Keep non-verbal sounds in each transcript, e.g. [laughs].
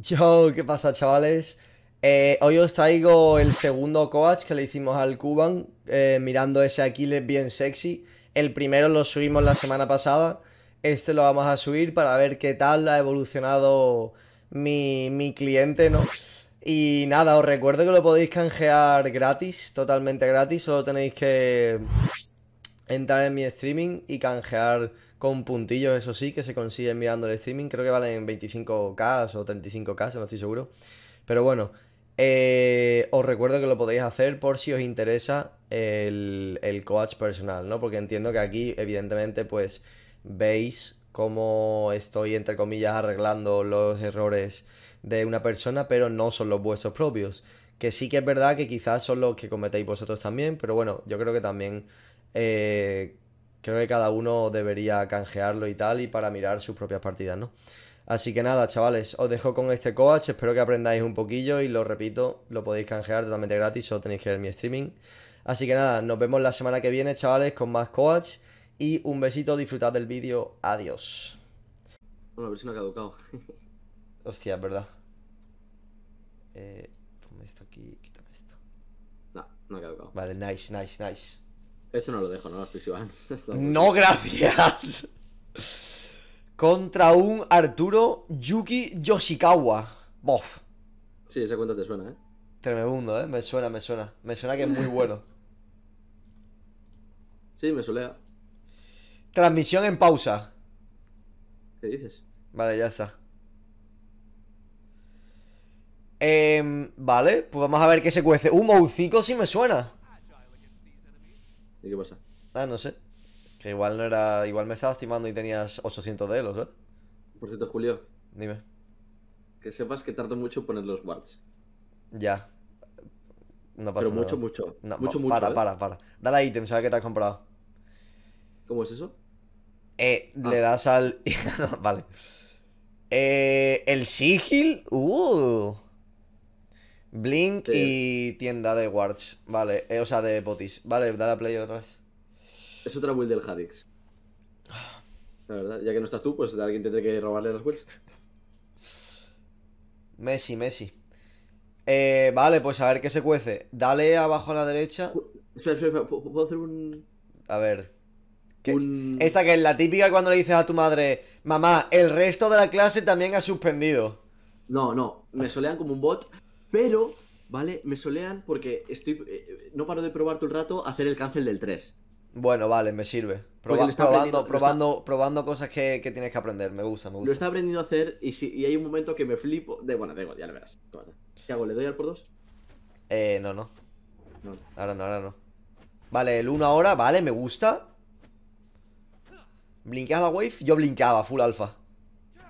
[laughs] Yo, ¿qué pasa, chavales? Eh, hoy os traigo el segundo coach que le hicimos al Cuban, eh, mirando ese Aquiles bien sexy. El primero lo subimos la semana pasada, este lo vamos a subir para ver qué tal ha evolucionado mi, mi cliente, ¿no? Y nada, os recuerdo que lo podéis canjear gratis, totalmente gratis, solo tenéis que entrar en mi streaming y canjear con puntillos, eso sí, que se consiguen mirando el streaming. Creo que valen 25k o 35k, no estoy seguro. Pero bueno, eh, os recuerdo que lo podéis hacer por si os interesa el, coach personal, ¿no? Porque entiendo que aquí, evidentemente, pues veis cómo estoy, entre comillas, arreglando los errores de una persona, pero no son los vuestros propios. Que sí que es verdad que quizás son los que cometéis vosotros también, pero bueno, yo creo que también eh, creo que cada uno debería canjearlo y tal, y para mirar sus propias partidas, ¿no? Así que nada, chavales, os dejo con este coach, espero que aprendáis un poquillo y lo repito, lo podéis canjear totalmente gratis, solo tenéis que ver mi streaming. Así que nada, nos vemos la semana que viene, chavales, con más coach y un besito, disfrutad del vídeo, adiós. Bueno, a ver si no ha caducado. [laughs] Hostia, es verdad. Eh, ponme esto aquí, quítame esto. No, no ha caducado. Vale, nice, nice, nice. Esto no lo dejo, ¿no? [laughs] No, gracias. Contra un Arturo Yuki Yoshikawa. Bof. Sí, esa cuenta te suena, ¿eh? Tremendo, ¿eh? Me suena, me suena. Me suena que es muy bueno. [laughs] Sí, me solea. Transmisión en pausa. ¿Qué dices? Vale, ya está. Em, vale, pues vamos a ver qué se cuece. Un moucico sí me suena. ¿Y qué pasa? Ah, no sé. Que igual no era. Igual me estaba estimando y tenías 800 de los, ¿eh? Por cierto, Julio. Dime. Que sepas que tardo mucho en poner los wards. Ya. No pasa Pero mucho, mucho. mucho, mucho. Para, ¿eh? para, para. Dale a ítem, ¿sabes qué te has comprado? ¿Cómo es eso? Eh, ah. le das al. [laughs] vale. Eh, el sigil. Uh. Blink y tienda de wards, vale, eh, o sea, de botis. Vale, dale a play otra vez. Es otra build del Hadix. La verdad, ya que no estás tú, pues alguien tendrá que robarle las builds. Messi, Messi. Eh, vale, pues a ver qué se cuece. Dale abajo a la derecha. Espera, espera, ¿puedo hacer un...? A ver. Esta que es la típica cuando le dices a tu madre, mamá, el resto de la clase también ha suspendido. No, no, me solean como un bot pero, ¿vale? Me solean porque estoy. Eh, eh, no paro de probar todo el rato hacer el cancel del 3. Bueno, vale, me sirve. probando, probando, cosas que, tienes que aprender. Me gusta, me gusta. Lo está aprendiendo a hacer y, si, hay un momento que me flipo. De, bueno, tengo, ya lo verás. ¿Qué hago? ¿Le doy al por 2? Eh, no, no. No. Ahora no, ahora no. Vale, el 1 ahora, vale, me gusta. la wave? Yo blinkaba, full alfa.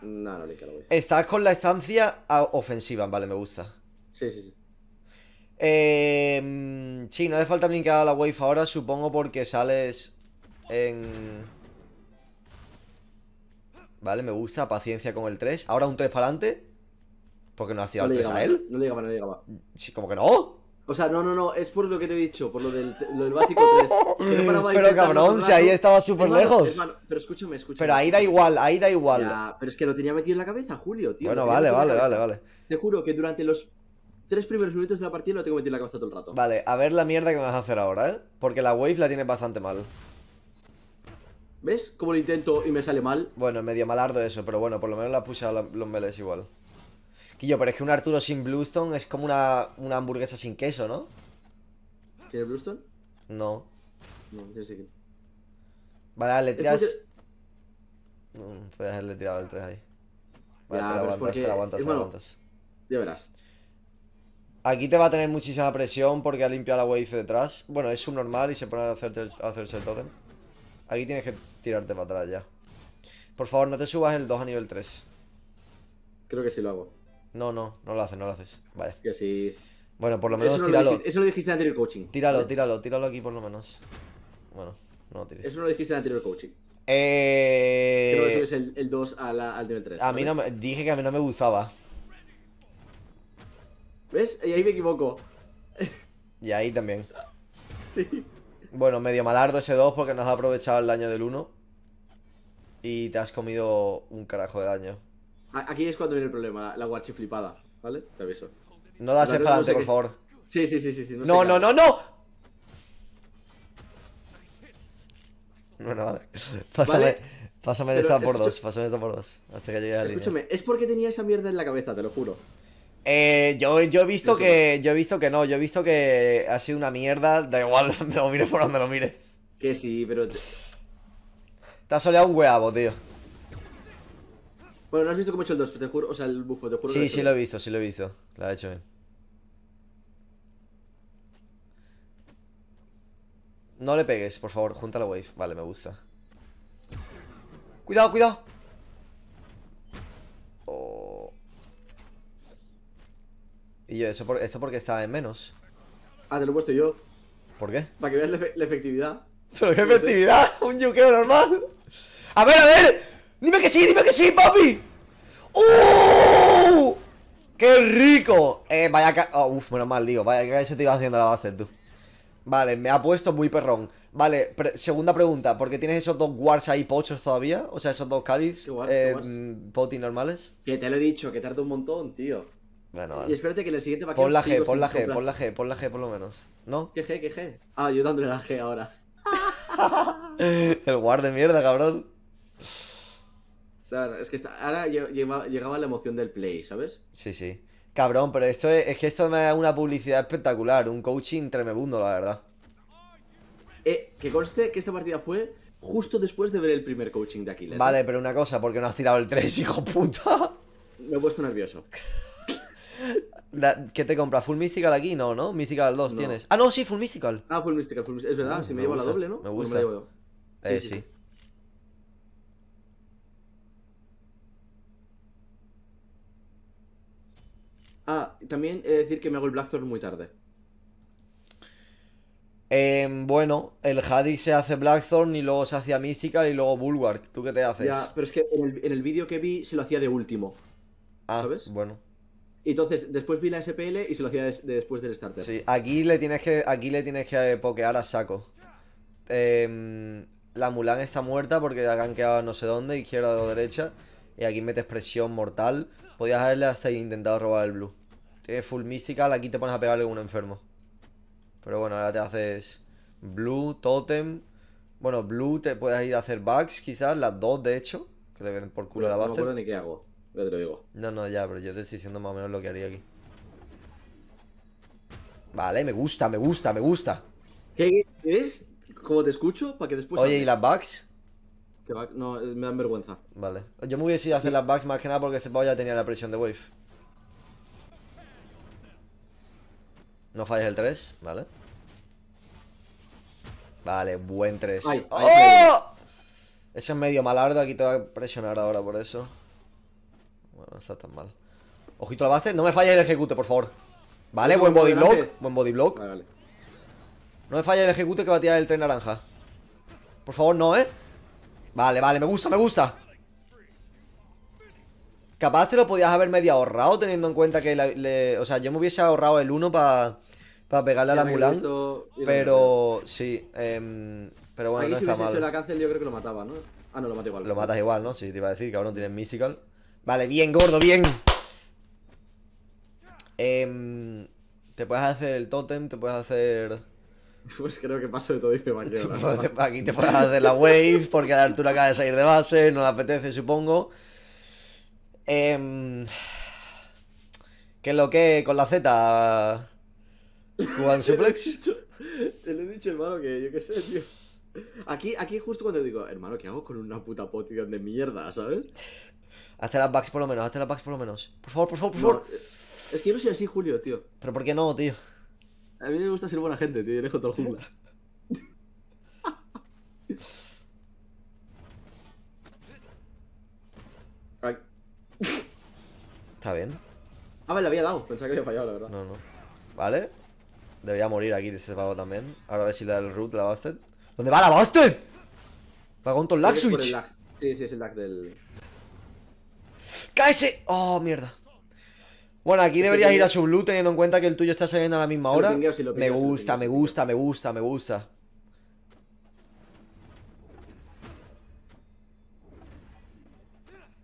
No, no blinkaba wave. Estás con la estancia ofensiva, vale, me gusta. Sí, sí, sí. Eh, sí, no hace falta brincar a la wave ahora, supongo porque sales en... Vale, me gusta, paciencia con el 3. Ahora un 3 para adelante. Porque no has tirado el 3 a él. No le llegaba, no le llegaba. Sí, como que no. O sea, no, no, no, es por lo que te he dicho, por lo del, lo del básico 3. [laughs] Pero, cabrón, si ahí estaba súper lejos. pero escúchame, escúchame. Pero ahí da igual, ahí da igual. pero es que lo tenía metido en la cabeza, Julio, tío. Bueno, vale, vale, vale, vale. Te juro que durante los tres primeros minutos de la partida lo tengo metido meter la cabeza todo el rato. Vale, a ver la mierda que me vas a hacer ahora, ¿eh? Porque la wave la tiene bastante mal. ¿Ves? Como lo intento y me sale mal. Bueno, medio malardo eso, pero bueno, por lo menos la a los meles igual. Quillo, pero es que un Arturo sin Bluestone es como una, una hamburguesa sin queso, ¿no? ¿Tiene Bluestone? No. No, yo sé que. Vale, dale, tiras. Voy mm, No, haberle tirado el 3 ahí. Vale, ya, te lo porque... te lo aguantas. Ya verás. Aquí te va a tener muchísima presión porque ha limpiado la wave detrás. Bueno, es normal y se pone a, hacerse el totem. Aquí tienes que tirarte para atrás ya. Por favor, no te subas el 2 a nivel 3. Creo que sí lo hago. No, no, no lo haces, no lo haces. Vale. Que sí. Bueno, por lo menos eso tíralo. Lo eso lo dijiste en el anterior coaching. Tíralo, tíralo, tíralo aquí por lo menos. Bueno, no lo tires. Eso lo dijiste en el anterior coaching. Eh... Creo que subes el, 2 a al nivel 3. A mí no me, dije que a mí no me gustaba. ¿Ves? Y ahí me equivoco. Y ahí también. [laughs] Sí. Bueno, medio malardo ese 2 porque nos ha aprovechado el daño del 1. Y te has comido un carajo de daño. Aquí es cuando viene el problema, la, guarchi flipada, ¿vale? Te aviso. No das para por favor. Sí, sí, sí, sí, sí. No, no, no, no, Bueno, vale. [laughs] Pásame, pásame esta por dos, pásame esta por dos. Hasta que llegue a la Escúchame, es porque tenía esa mierda en la cabeza, te lo juro. Eh, yo, yo, he visto que, yo he visto que no, yo he visto que ha sido una mierda, da igual, [laughs] lo mires por donde lo mires. Que sí, pero... Te, has soleado un huevo, tío. Bueno, no has visto cómo he hecho el 2, te juro, o sea, el bufo, te juro. Sí, sí lo, lo he visto, sí lo he visto, lo ha hecho bien. No le pegues, por favor, junta la wave, vale, me gusta. Cuidado, cuidado. Y yo, ¿eso ¿esto porque está en menos? Ah, te lo he puesto yo. ¿Por qué? Para que veas la, efectividad. ¿Pero qué efectividad? [laughs] ¿Un yuqueo normal? A ver, a ver. Dime que sí, dime que sí, papi. ¡Uh! ¡Qué rico! Eh, vaya que... Oh, uf, menos mal, digo. Vaya que se te iba haciendo la base, tú. Vale, me ha puesto muy perrón. Vale, segunda pregunta. ¿Por qué tienes esos dos guards ahí pochos todavía? O sea, esos dos calis eh, mm, poti normales. Que te lo he dicho, que tarda un montón, tío. Y espérate que en el siguiente va a Pon la G, pon la G, pon la G, pon la G por lo menos. ¿No? ¿Qué G, qué G? Ah, yo dándole la G ahora. [laughs] el guard de mierda, cabrón. Claro, es que ahora llegaba, la emoción del play, ¿sabes? Sí, sí. Cabrón, pero esto es, que esto me da una publicidad espectacular, un coaching tremebundo, la verdad. Eh, que conste que esta partida fue justo después de ver el primer coaching de Aquiles. ¿eh? Vale, pero una cosa, porque no has tirado el 3, [laughs] hijo puta. Me he puesto nervioso. ¿Qué te compra? ¿Full Mystical aquí? No, ¿no? Mystical 2 tienes. Ah, no, sí, Full Mystical. Ah, Full Mystical, full Es verdad, ah, si me, llevo la doble, ¿no? Me pues gusta. Eh, sí. Ah, también he de decir que me hago el Blackthorn muy tarde. Eh, bueno, el Hadith se hace Blackthorn y luego se hacía Mystical y luego Bulwark. ¿Tú qué te haces? Ya, pero es que en el, vídeo que vi se lo hacía de último. Ah, ¿sabes? Bueno. Entonces, después vi la SPL y se lo hacía después del starter. Sí, aquí le tienes que, aquí le tienes que pokear a saco. Em, la Mulan está muerta porque ha han no sé dónde, izquierda o derecha. Y aquí metes presión mortal. Podías haberle hasta intentado robar el blue. Tienes full mystical, aquí te pones a pegarle a un enfermo. Pero bueno, ahora te haces blue, totem. Bueno, blue te puedes ir a hacer bugs, quizás, las dos de hecho. Que le ven por culo a la base. No me ni qué hago. Ya te lo digo. No, no, ya, pero yo estoy diciendo más o menos lo que haría aquí. Vale, me gusta, me gusta, me gusta. ¿Qué es? ¿Cómo te escucho, para que después. Oye, ¿y las bugs? ¿Qué No, eh, me dan vergüenza. Vale. Yo me hubiese ido a hacer las bugs más que nada porque ese pavo ya tenía la presión de wave. No falles el 3, vale. Vale, buen 3. ¡Oh! Ese es medio malardo, aquí te va a presionar ahora por eso no está tan mal. Ojito la base, no me falles el ejecute, por favor. Vale, buen body block. Buen body block. Vale, vale. No me falles el ejecute que va a tirar el tren naranja. Por favor, no, ¿eh? Vale, vale, me gusta, me gusta. Capaz te lo podías haber medio ahorrado teniendo en cuenta que... o sea, yo me hubiese ahorrado el 1 para pa pegarle al Mulan Pero... Sí. Em, pero bueno, no está mal. hecho la cancel yo creo que lo mataba, ¿no? Ah, no, lo maté igual. Lo matas igual, ¿no? Sí, te iba a decir, cabrón, tienes Mystical. Vale, bien, gordo, bien em, Te puedes hacer el totem? te puedes hacer... [laughs] Pues creo que paso de todo y me baño. Aquí [laughs] te puedes hacer la wave, porque a la altura acaba de salir de base, no le apetece, supongo. Em, ¿Qué es lo que? ¿Con la Z? ¿Cuban suplex? te [laughs] lo he dicho, hermano, que yo qué sé, tío. Aquí, aquí justo cuando digo, hermano, ¿qué hago con una puta poción de mierda, sabes? Hazte las backs por lo menos, hazte las backs por lo menos. Por favor, por favor, por favor. Eh, es que yo no soy así, Julio, tío. Pero ¿por qué no, tío? A mí me gusta ser buena gente, tío. dejo todo el jungla. [laughs] Está bien. Ah, vale, la había dado. Pensaba que había fallado, la verdad. No, no. Vale. Debería morir aquí dice este pavo también. Ahora a ver si le da el root la Bastet. ¿Dónde va la Bastet? Va un todo el lag switch. Sí, sí, es el lag del. ¡Cáese! ¡Oh, mierda! Bueno, aquí deberías ir a su blue teniendo en cuenta que el tuyo está saliendo a la misma hora. me, gusta, me gusta, me gusta, me gusta,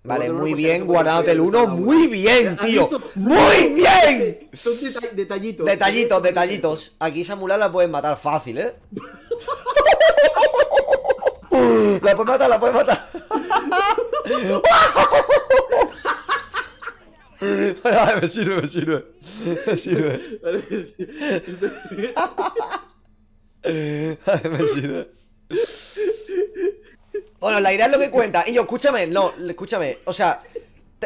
Vale, muy bien, guardado el 1. Muy bien, tío. ¡Muy bien! Son detallitos. Detallitos, detallitos. Aquí esa la puedes matar fácil, ¿eh? [laughs] La puedes matar, la puedes matar. [laughs] Ay, [laughs] me sirve, me sirve. Me sirve. Ay, me Bueno, la idea es lo que cuenta. Y yo, escúchame, no, escúchame. O sea,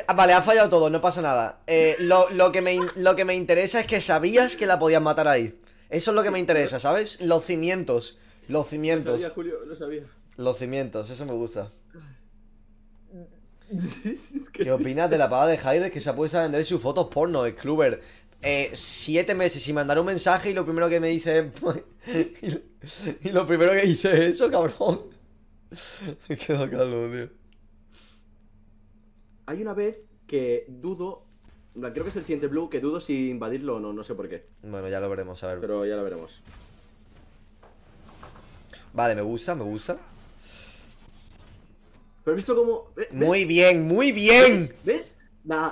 ah, vale, ha fallado todo, no pasa nada. Eh, lo, que me, lo que me interesa es que sabías que la podías matar ahí. Eso es lo que me interesa, ¿sabes? Los cimientos. Los cimientos. Lo sabía, cimientos. Julio, lo sabía. Los cimientos, eso me gusta. [laughs] ¿Qué opinas de la pava de Jair que se ha puesto a vender sus fotos porno, el Kluber? Eh, siete meses y mandar un mensaje y lo primero que me dice es... [laughs] y lo primero que dice es eso, cabrón. [laughs] Me quedo tío. Hay una vez que dudo... Creo que es el siguiente Blue, que dudo si invadirlo o no, no sé por qué. Bueno, ya lo veremos, a ver. Pero ya lo veremos. Vale, me gusta, me gusta. Pero he visto cómo. Muy bien, muy bien. ¿Ves?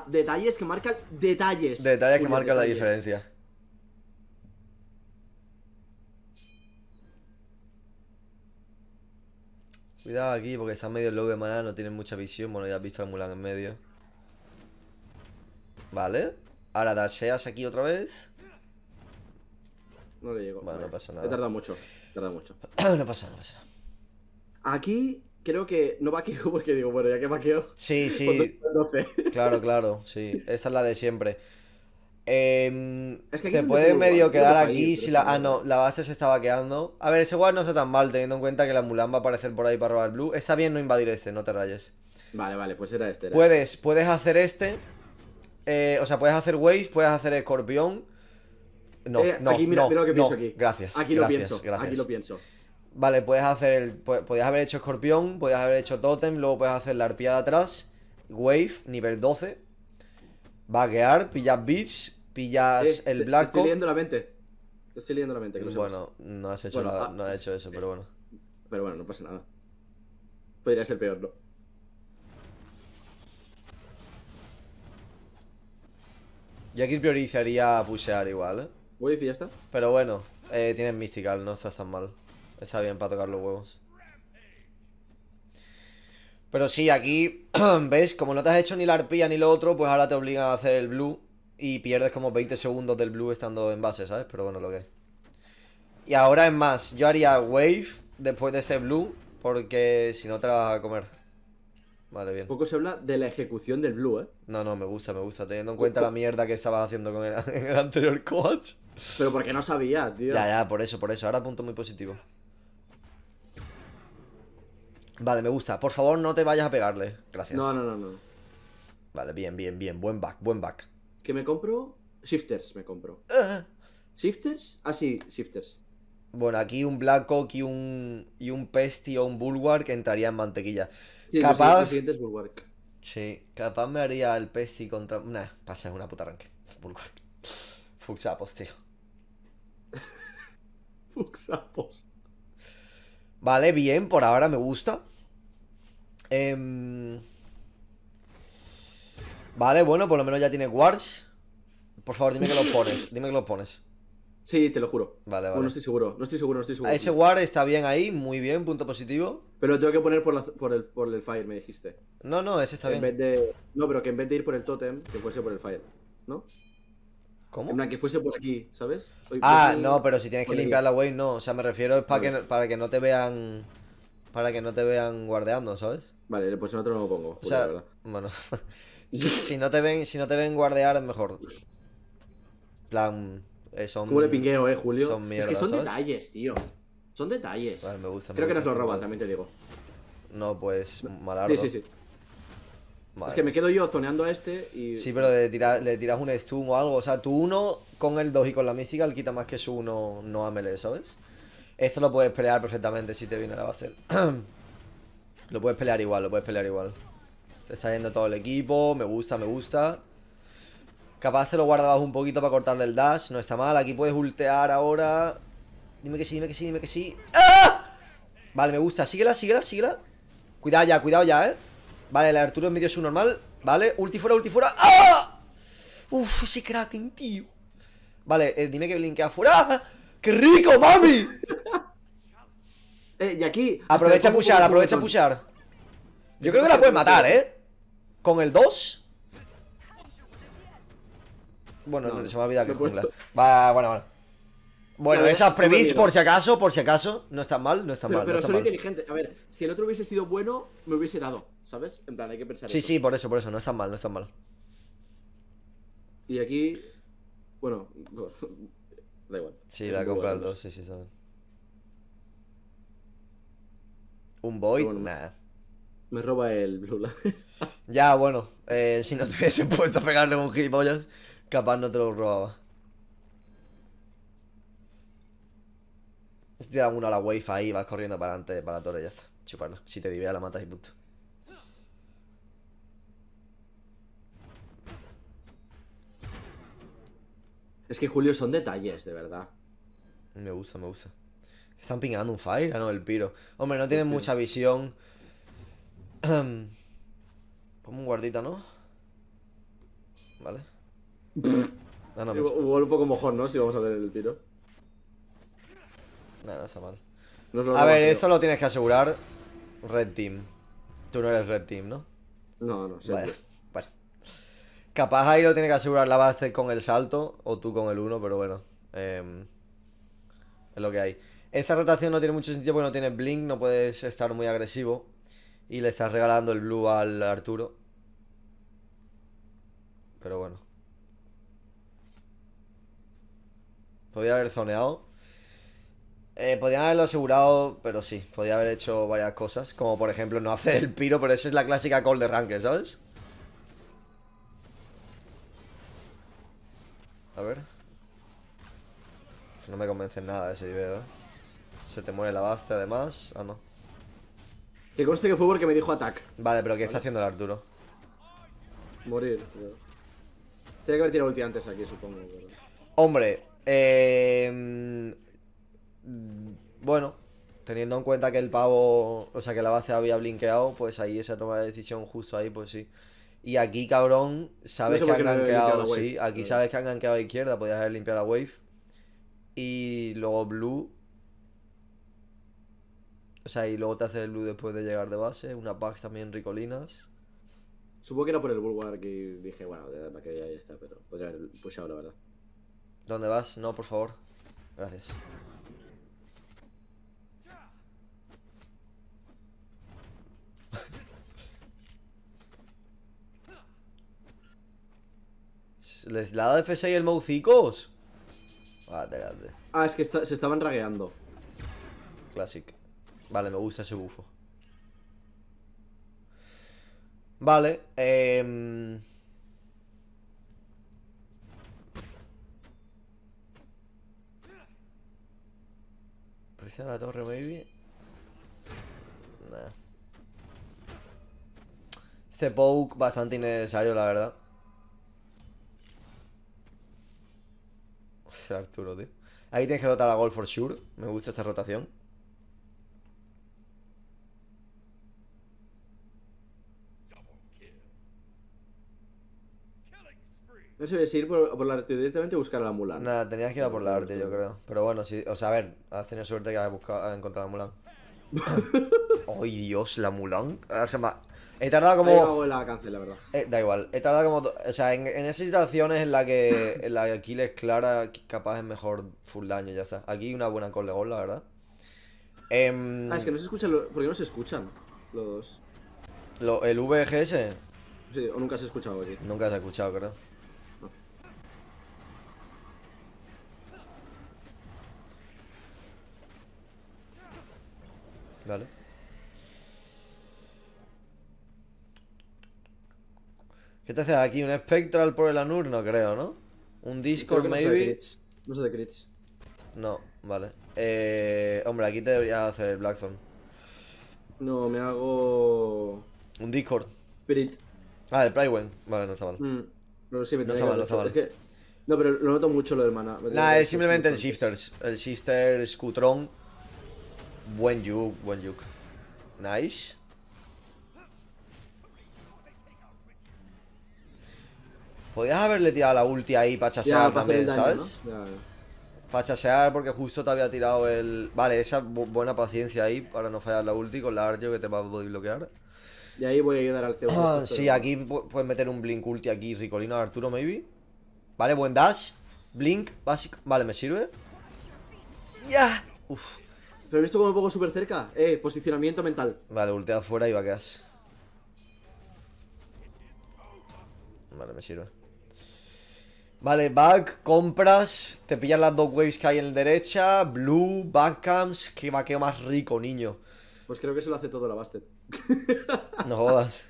detalles que marcan. Detalles. Detalles que marcan la diferencia. Cuidado aquí porque está medio low de maná, no tienen mucha visión. Bueno, ya has visto al Mulan en medio. Vale. Ahora dasheas aquí otra vez. No le llego. Bueno, no pasa nada. He tardado mucho. He tardado mucho. [clears throat] no pasa no pasa nada. Aquí creo que no vaqueo [laughs] porque digo, bueno, ya que vaqueo. Sí, [laughs] sí. Claro, [laughs] claro, sí. Esta es la de siempre. Em, es que te puede medio quedar aquí si la. Ah, no, la base se está vaqueando. A ver, ese guard no está tan mal, teniendo en cuenta que la Mulan va a aparecer por ahí para robar el Blue. Está bien no invadir este, no te rayes. Vale, vale, pues era este. puedes, puedes hacer este. Eh, o sea, puedes hacer Wave, puedes hacer Escorpión. No, eh, no, aquí mira, no, lo que pienso aquí. Gracias. Aquí lo pienso. Aquí lo pienso. Vale, puedes hacer el. Podías haber hecho escorpión, podías haber hecho totem, luego puedes hacer la arpía de atrás. Wave, nivel 12. Baguear, pillas Beach, pillas eh, el blanco. estoy leyendo la mente. estoy leyendo la mente, que Bueno, no has hecho nada, ah, no has hecho eso, pero bueno. Pero bueno, no pasa nada. Podría ser peor, ¿no? Y aquí priorizaría a igual, ¿eh? Wave y ya está. Pero bueno, eh, tienes Mystical, no estás tan mal. Está bien para tocar los huevos. Pero sí, aquí, [clears throat] ¿ves? Como no te has hecho ni la arpía ni lo otro, pues ahora te obligan a hacer el blue y pierdes como 20 segundos del blue estando en base, ¿sabes? Pero bueno, lo que es. Y ahora es más, yo haría wave después de ese blue porque si no te la vas a comer. Vale, bien. Poco se habla de la ejecución del blue, ¿eh? No, no, me gusta, me gusta, teniendo en cuenta la mierda que estabas haciendo con el, [laughs] el anterior coach. Pero porque no sabía, tío. Ya, ya, por eso, por eso. Ahora punto muy positivo. Vale, me gusta. Por favor, no te vayas a pegarle. Gracias. No, no, no, no. Vale, bien, bien, bien. Buen back, buen back. ¿Qué me compro? Shifters me compro. Ah. ¿Shifters? Ah, sí, shifters. Bueno, aquí un Black y un, y un Pesty o un Bulwark entrarían en mantequilla. Sí, capaz. Sí, capaz me haría el Pesty contra. Nah, pasa, es una puta ranking. Bulwark. [laughs] Fuxapos, tío. [laughs] Fuxapos. Vale, bien, por ahora me gusta. Em, vale, bueno, por lo menos ya tiene wards. Por favor, dime que lo pones. Dime que lo pones. Sí, te lo juro. Vale, no estoy seguro, no estoy seguro, no estoy seguro. Ese ward está bien ahí, muy bien, punto positivo. Pero lo tengo que poner por, la, por, el, fire, me dijiste. No, no, ese está bien. no, pero que en vez de ir por el totem, que fuese por el fire, ¿no? ¿Cómo? En que fuese por aquí, ¿sabes? ah, pues, no, pero si tienes que limpiar la wave, no. O sea, me refiero es para, que, para que no te vean. Para que no te vean guardeando, ¿sabes? Vale, pues en otro no lo pongo. o sea, bueno. [laughs] [laughs] si, no te ven, si no te ven guardear, es mejor. plan. Es eh, son, ¿Cómo le pingueo, eh, Julio? Son mierda, es que son detalles, tío. Son detalles. Vale, me gusta. Creo que nos lo roban, también te digo. No, pues, malardo. Sí, sí, sí. Es que me quedo yo toneando a este y. Sí, pero le tiras, le tiras un stun o algo. O sea, tu uno con el 2 y con la mística le quita más que su uno no a ¿sabes? Esto lo puedes pelear perfectamente si te viene la base. [clears throat] lo puedes pelear igual, lo puedes pelear igual. Te está yendo todo el equipo, me gusta, me gusta. Capaz te lo guardabas un poquito para cortarle el dash, no está mal. Aquí puedes ultear ahora. Dime que sí, dime que sí, dime que sí. ¡Ah! Vale, me gusta. Síguela, síguela, síguela. Cuidado ya, cuidado ya, eh. Vale, la Arturo medio su normal. Vale, ulti fuera, ulti fuera. ¡Ah! Uf, ese Kraken, tío. Vale, eh, dime que blinquea fuera. [laughs] ¡Qué rico, mami! [laughs] eh, y aquí. Aprovecha a pushar, aprovecha a pushar. Yo creo que la puedes matar, ¿eh? Con el 2. Bueno, se me ha olvidado que jungla. Va, bueno, bueno. Bueno, esas predits, por si acaso, por si acaso, no está mal, no está tan mal. Pero soy inteligente. A ver, si el otro hubiese sido bueno, me hubiese dado, ¿sabes? En plan, hay que pensar. Sí, sí, por eso, por eso, no está mal, no está mal. Y aquí. Bueno, [laughs] da igual. Sí, la he el sí, sí, saben. Un boy? Me roba el Blue Line. [laughs] ya, bueno, eh, si no te hubiesen puesto a pegarle con gilipollas, capaz no te lo robaba. tira uno a la wave ahí, vas corriendo para adelante, para la torre, ya está. Chuparla. Si te divea la matas y punto. Es que Julio son detalles, de verdad. Me gusta, me gusta. Están pingando un fire, ah, no, el piro. Hombre, no tienen mucha visión. Ponme un guardita, ¿no? Vale. [laughs] ah, pues. un poco mejor, ¿no? Si vamos a tener el tiro. Nada, está mal. a ver, esto lo tienes que asegurar Red Team. Tú no eres Red Team, ¿no? No, no, siempre. Capaz ahí lo tiene que asegurar la base con el salto o tú con el 1, pero bueno. Em, es lo que hay. Esta rotación no tiene mucho sentido porque no tiene blink, no puedes estar muy agresivo. Y le estás regalando el blue al Arturo. Pero bueno. Podría haber zoneado. Eh, podrían haberlo asegurado, pero sí, podría haber hecho varias cosas. Como por ejemplo no hacer el piro, pero esa es la clásica call de ranque, ¿sabes? A ver. No me convence nada de ese video, ¿eh? Se te muere la base además. Ah, no. Que conste que fue porque me dijo attack. Vale, pero ¿qué está haciendo el Arturo? Morir, Tiene que haber tirado ulti antes aquí, supongo. Hombre, eh Mm, bueno, teniendo en cuenta que el pavo, o sea, que la base había blinqueado, pues ahí esa toma de decisión justo ahí, pues sí. Y aquí, cabrón, sabes que han gankeado, sí. aquí sabes que han gankeado a izquierda, podías haber limpiado la wave. Y luego blue. O sea, y luego te hace el blue después de llegar de base. Una pack también ricolinas. Supongo que era por el Bulwark que dije, bueno, de que ya está, pero podría haber pushado, la verdad. ¿Dónde vas? No, por favor. Gracias. [laughs] ¿Les la F6 el moucicos? Ah, ah es que se estaban ragueando. Classic. Vale, me gusta ese bufo. Vale, eh... Presiona la torre, maybe. Nah. Este poke bastante innecesario, la verdad. O Arturo, tío. Ahí tienes que rotar a gol for sure. Me gusta esta rotación. No se si ir por, la arte directamente a buscar a la Mulan. Nada, tenías que ir a por la arte, yo creo. Pero bueno, sí, o sea, a ver, has tenido suerte que has, buscado, encontrado a la Mulan. [laughs] ¡Ay, Dios, la Mulan! ver se va. He tardado como. La cancel, la verdad. Eh, da igual. He tardado como. O sea, en, en esas situaciones en la que. en la Aquiles Clara capaz es mejor full daño, ya está. Aquí una buena con la verdad. Em, ah, es que no se escuchan. los... ¿Por qué no se escuchan los. dos? ¿El VGS? Sí, o nunca se ha escuchado aquí. Nunca se ha escuchado, creo. Vale. ¿Qué te hace aquí? ¿Un Spectral por el Anur? No creo, ¿no? ¿Un Discord, maybe? No sé, de crits. no vale. Eh, hombre, aquí te debería hacer el Blackthorn. No, me hago... Un Discord. Spirit. Ah, el Prywen, Vale, no está mal. Mm, pero sí, no está mal, no está mal. Es que... No, pero lo noto mucho lo del mana. Nah, es simplemente el Shifters. El Shifters Scutron Buen yuk, buen yuk Nice. Podías haberle tirado la ulti ahí para chasear también, ¿sabes? Para chasear porque justo te había tirado el... Vale, esa buena paciencia ahí para no fallar la ulti con la Arty que te va a poder bloquear. Y ahí voy a ayudar al CEO. Ah, sí, aquí puedes meter un Blink ulti aquí, Ricolino Arturo, maybe. Vale, buen dash. Blink, básico. Vale, me sirve. ¡Ya! Uf. Pero he visto como pongo súper cerca. Eh, posicionamiento mental. Vale, ultea afuera y va a Vale, me sirve. Vale, back, compras, te pillan las dos waves que hay en la derecha, blue, backcams, qué vaqueo más rico, niño. Pues creo que se lo hace todo la Bastet. [laughs] No jodas.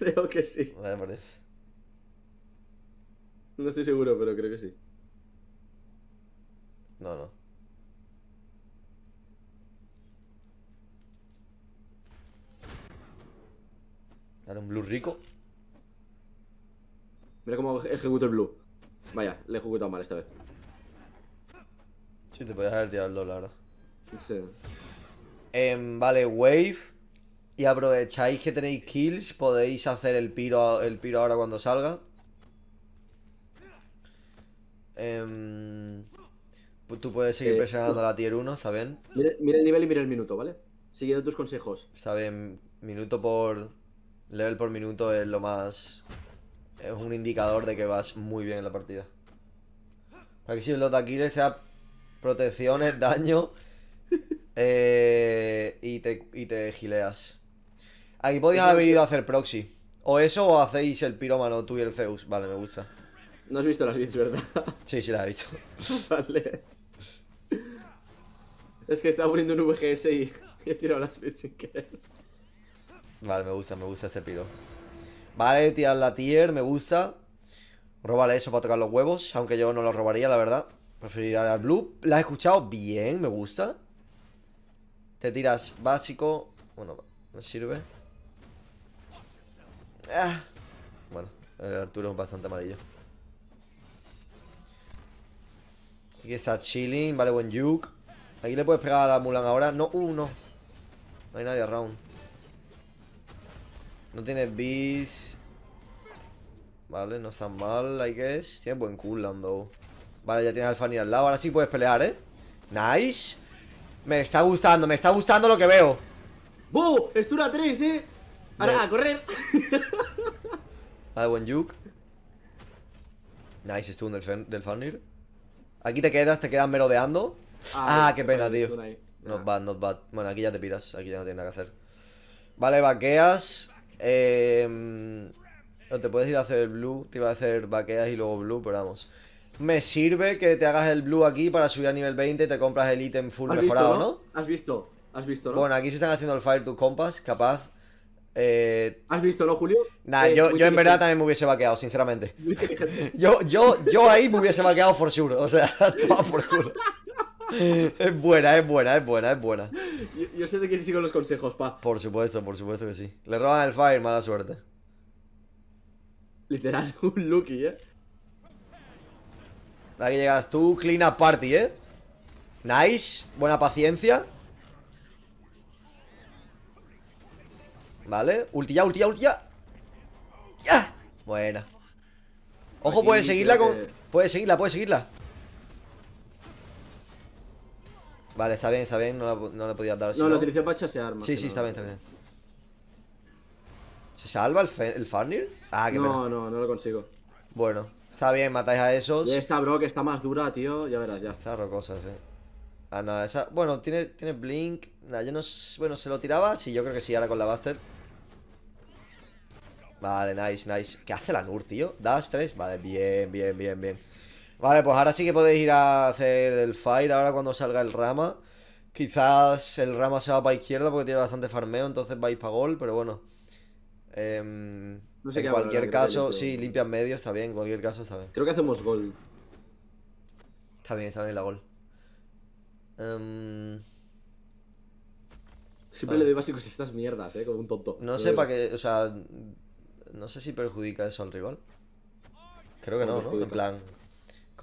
creo que sí. No estoy seguro, pero creo que sí. No, no. Ahora un blue rico. Mira cómo ejecuto el blue. Vaya, le he juguetado mal esta vez. Sí, te podías haber tirado el dólar. Sí. Em, vale, wave. Y aprovecháis que tenéis kills. Podéis hacer el piro, el piro ahora cuando salga. Em, pues tú puedes seguir eh, presionando la tier 1, está bien. mira, el nivel y mira el minuto, ¿vale? Siguiendo tus consejos. Está bien, minuto por. Level por minuto es lo más es un indicador de que vas muy bien en la partida. Para que si los de sea protecciones, daño eh, y, te, gileas. Aquí podías haber ido a hacer proxy. O eso o hacéis el pirómano tú y el Zeus. Vale, me gusta. No has visto las bits, ¿verdad? [laughs] Sí, sí las he visto. [laughs] vale. Es que está poniendo un VGS y [laughs] he tirado las bits sin querer. Vale, me gusta, me gusta este pirómano Vale, tirar la tier, me gusta. Róbale eso para tocar los huevos, aunque yo no lo robaría, la verdad. preferiría al blue. ¿La has escuchado? Bien, me gusta. Te tiras básico. Bueno, me sirve. Ah. Bueno, el Arturo es bastante amarillo. Aquí está Chilling, vale, buen juke. Aquí le puedes pegar a la Mulan ahora. No, uno. Uh, no hay nadie around. No tiene bis. Vale, no tan mal, I guess. Tiene buen cooldown, though. Vale, ya tienes al Fanny al lado. Ahora sí puedes pelear, ¿eh? Nice. Me está gustando, me está gustando lo que veo. ¡Buh! Estura 3, ¿eh? Ahora, a correr. vale, buen juke. Nice estuvo del, Fanir. Aquí te quedas, te quedas merodeando. Ah, ah pues, qué pena, tío. Not ah. bad, not bad. Bueno, aquí ya te piras. Aquí ya no tienes nada que hacer. Vale, vaqueas. Eh, te puedes ir a hacer el blue, te iba a hacer vaqueas y luego blue, pero vamos. Me sirve que te hagas el blue aquí para subir a nivel 20 y te compras el ítem full mejorado, ¿no? Has visto, has visto, ¿no? Bueno, aquí se están haciendo el Fire to Compass, capaz. Eh, ¿Has visto, no, Julio? Nah, eh, yo, yo en verdad también me hubiese vaqueado, sinceramente. yo, yo, yo ahí me hubiese vaqueado for sure, o sea, [laughs] todo por [laughs] es buena, es buena, es buena, es buena. Yo, sé de quién sigo los consejos, pa. Por supuesto, por supuesto que sí. Le roban el fire, mala suerte. Literal, [laughs] un Lucky, eh. Aquí llegas tú, clean up party, eh. Nice, buena paciencia. Vale, ulti ya, ulti ya, Buena. Ojo, puedes seguirla con. Puede seguirla, puede seguirla. Vale, está bien, está bien, no, le podía dar. No, la utilicé para se arma Sí, sí, está bien, está bien. ¿Se salva el, el Farnir? Ah, qué No, no, no lo consigo. Bueno, está bien, matáis a esos. Y esta, bro, que está más dura, tío. Ya verás, ya. Está rocosa, eh Ah, no, esa. Bueno, tiene, tiene Blink. yo no. Bueno, se lo tiraba. Sí, yo creo que sí, ahora con la bastard Vale, nice, nice. ¿Qué hace la Nur, tío? Das tres? Vale, bien, bien, bien, bien. Vale, pues ahora sí que podéis ir a hacer el fire ahora cuando salga el rama. Quizás el rama se va para izquierda porque tiene bastante farmeo, entonces vais para gol, pero bueno. Em, no sé en cualquier caso, sí, limpias medio, está bien, en cualquier caso está bien. Creo que hacemos gol. Está bien, está bien la gol. Em, Siempre le doy básicos estas mierdas, eh, como un tonto. No sé para qué, o sea, no sé si perjudica eso al rival. Creo que no, ¿no? En plan,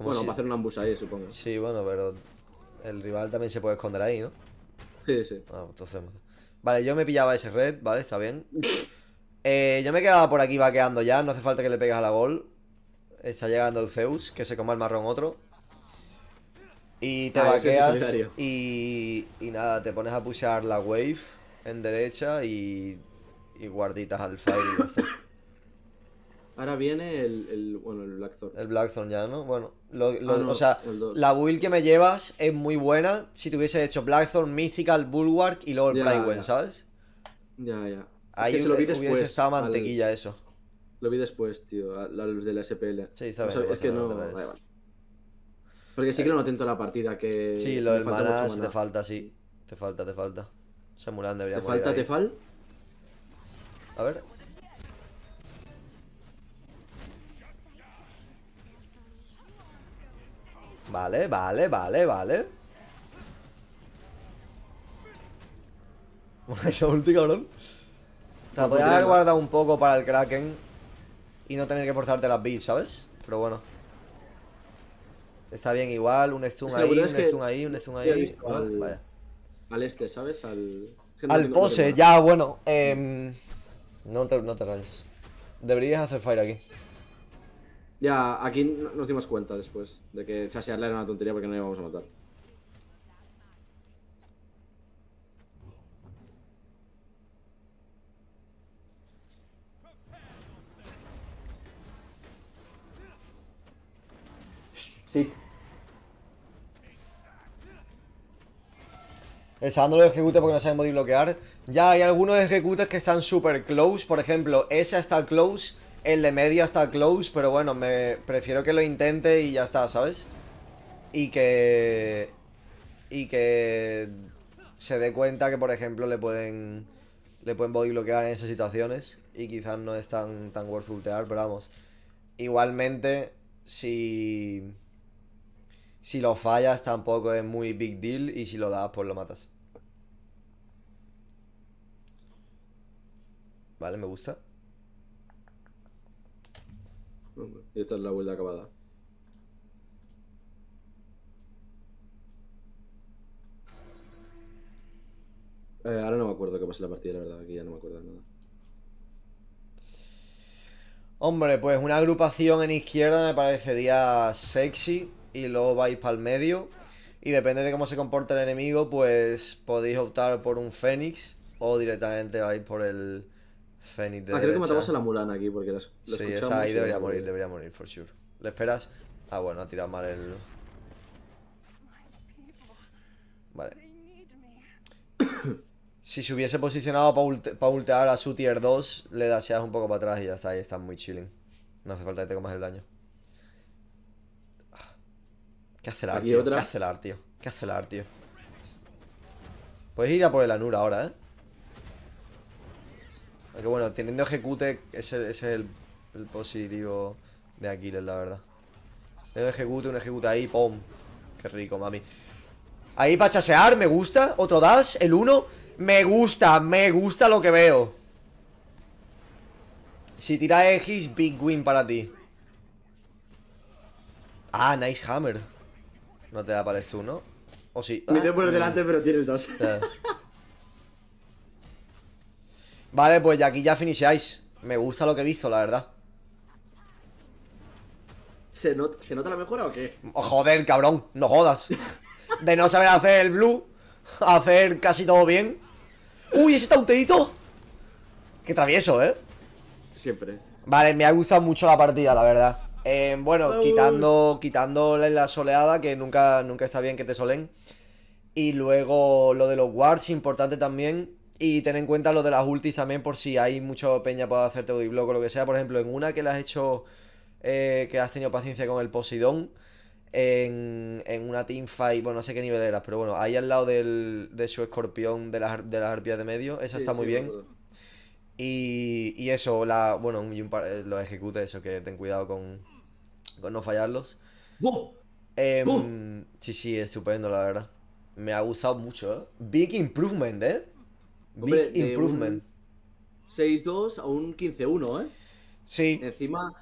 bueno, para hacer un ambush ahí, supongo. Sí, bueno, pero el rival también se puede esconder ahí, ¿no? Sí, sí. Ah, pues entonces... Vale, yo me pillaba ese red, ¿vale? Está bien. Eh, yo me quedaba por aquí vaqueando ya, no hace falta que le pegues a la gol. Está llegando el Zeus, que se coma el marrón otro. Y te ah, vaqueas y, y nada, te pones a pushar la wave en derecha y, y guarditas al fire y Ahora viene el, el, bueno, el Blackthorn. El Blackthorn ya, ¿no? Bueno, lo, ah, o sea, la build que me llevas es muy buena si tuviese hubiese hecho Blackthorn, Mythical, Bulwark y luego el Brightwell, ¿sabes? Ya, ya. Ahí es después. Hubiese estado mantequilla eso. Lo vi después, tío, a la luz de la SPL. Sí, sabes. Pues es que no. Vale, vale. Porque sí que eh, noté atento a la partida que. Sí, lo del maná, te falta, sí. Te falta, te falta. Samurán debería ¿Te falta, te falta A ver. Vale, vale, vale, vale. Esa ulti, cabrón. Te voy a haber guardado un poco para el Kraken y no tener que forzarte las bits ¿sabes? Pero bueno. Está bien igual, un stun ahí, un stun ahí, un stun ahí. Vaya al este, ¿sabes? Al, al pose, ya, bueno. Em, no, te, no te rayes. Deberías hacer fire aquí. Ya, aquí nos dimos cuenta después de que chasearla era una tontería porque no íbamos a matar. Sí. Está los los porque no sabe bloquear. Ya hay algunos ejecutes que están super close. Por ejemplo, esa está close. El de media está close, pero bueno, me prefiero que lo intente y ya está, ¿sabes? Y que... Y que... Se dé cuenta que, por ejemplo, le pueden... Le pueden body bloquear en esas situaciones. Y quizás no es tan, tan worth ultear, pero vamos. Igualmente, si... Si lo fallas tampoco es muy big deal y si lo das pues lo matas. Vale, me gusta. Y esta es la vuelta acabada. Eh, ahora no me acuerdo qué pasó la partida, la verdad, Aquí ya no me acuerdo de nada. Hombre, pues una agrupación en izquierda me parecería sexy y luego vais para el medio. Y depende de cómo se comporta el enemigo, pues podéis optar por un Fénix o directamente vais por el Ah, creo que matamos a la Mulan aquí porque lo escuchamos sí, está ahí, debería morir, debería morir, for sure. ¿Le esperas? Ah, bueno, ha tirado mal el. Vale. [coughs] si se hubiese posicionado para ultear a su tier 2, le daseas un poco para atrás y ya está, ahí está muy chilling. No hace falta que te comas el daño. Ah, ¿Qué hace el ¿Qué hace el tío? ¿Qué hace el tío? Puedes ir a por el anura ahora, ¿eh? Que bueno, teniendo ejecute, ese, es el, positivo de Aquiles, la verdad. Un ejecute, un ejecute ahí, ¡pum! Qué rico, mami. Ahí para chasear, me gusta. Otro dash, el uno, Me gusta, me gusta lo que veo. Si tira X, big win para ti. Ah, nice hammer. No te da para el ¿no? O sí. Me por delante, pero tienes dos. [laughs] Vale, pues ya aquí ya finisháis. Me gusta lo que he visto, la verdad. ¿Se, nota la mejora o qué? Oh, joder, cabrón, no jodas. [laughs] De no saber hacer el blue, hacer casi todo bien. ¡Uy, ese tedito Qué travieso, ¿eh? Siempre. Vale, me ha gustado mucho la partida, la verdad. Eh, bueno, quitando, quitándole la soleada, que nunca, nunca está bien que te solen. Y luego lo de los wards, importante también. Y ten en cuenta lo de las ultis también, por si hay mucho peña para hacerte bodyblock o lo que sea. Por ejemplo, en una que la has hecho, eh, que has tenido paciencia con el Poseidon en, en una teamfight, bueno, no sé qué nivel eras, pero bueno, ahí al lado del, de su escorpión de las, de arpías de medio, esa está muy bien. Y, y, eso, la, bueno, lo un eh, eso, que ten cuidado con, con no fallarlos. Em, sí, sí, estupendo, la verdad. Me ha gustado mucho, ¿eh? Big improvement, ¿eh? improvement. 6-2 a un 15-1, ¿eh? Sí. Encima,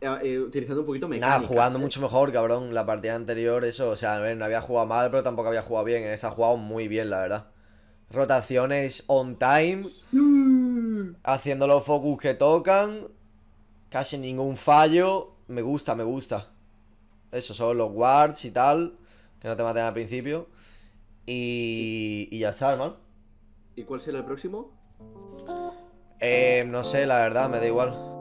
eh, eh, utilizando un poquito mecánica Nada, jugando ¿eh? mucho mejor, cabrón. La partida anterior, eso, o sea, no había jugado mal, pero tampoco había jugado bien. En esta ha jugado muy bien, la verdad. Rotaciones on time. Haciendo los focus que tocan. Casi ningún fallo. Me gusta, me gusta. Eso son los guards y tal. Que no te maten al principio. Y, y ya está, hermano. ¿Y cuál será el próximo? Eh, no sé, la verdad, me da igual.